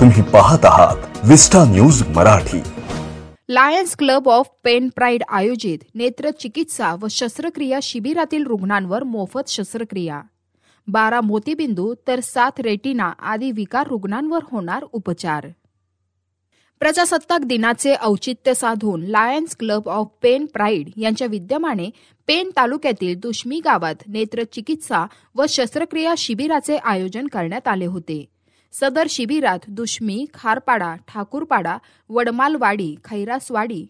तुम्ही पाहत आहात vista news Marathi Lions club of Pen pride आयोजित नेत्र चिकित्सा व शस्त्रक्रिया शिबिरातील रुग्णांवर मोफत शस्त्रक्रिया बारा मोतीबिंदू तर सात रेटिना आदी विकार रुग्णांवर होणार उपचार प्रजासत्ताक दिनाचे औचित्य साधून Lions club of Pen pride यांच्या विद्यमाने पेन तालुक्यातील दुष्मी गावात नेत्र चिकित्सा व शस्त्रक्रिया शिबिराचे आयोजन करण्यात आले होते सदर शिबिरात दुश्मी खारपाडा ठाकूरपाडा वडमालवाडी खैरासवाडी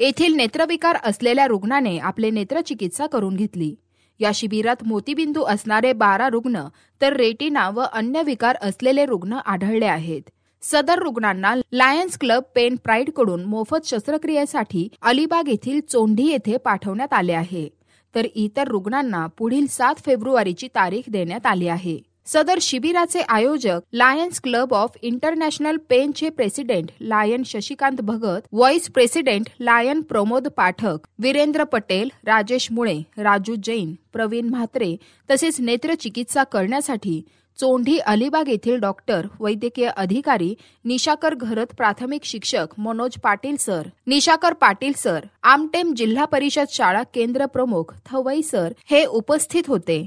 येथील नेत्रविकार असलेल्या रुग्णाने आपले नेत्रचिकित्सा करून घेतली या शिबिरात मोतीबिंदू असणारे बारा रुग्ण तर रेटिना व अन्य विकार असलेले रुग्ण आढळले आहेत सदर रुग्णांना लायन्स क्लब पेन प्राईड कडून मोफत शस्त्रक्रियेसाठी अलिबाग येथील चोंढी येथे पाठवण्यात आले आहे तर इतर रुग्णांना पुढील सात फेब्रुवारीची तारीख देण्यात आली आहे सदर शिबिराचे आयोजक लायन्स क्लब ऑफ इंटरनॅशनल पेनचे president lion Shashikant Bhagat vice president lion Pramod Pathak Virendra Patel Rajesh Mule Raju Jain Pravin Mhatre तसेच नेत्रचिकित्सा करण्यासाठी चोंढी अलिबाग येथील डॉक्टर वैद्यकीय अधिकारी निशाकर घरत प्राथमिक शिक्षक मनोज पाटील सर निशाकर पाटील सर आमटेम जिल्हा परिषद शाळा केंद्र प्रमुख थवई सर हे उपस्थित होते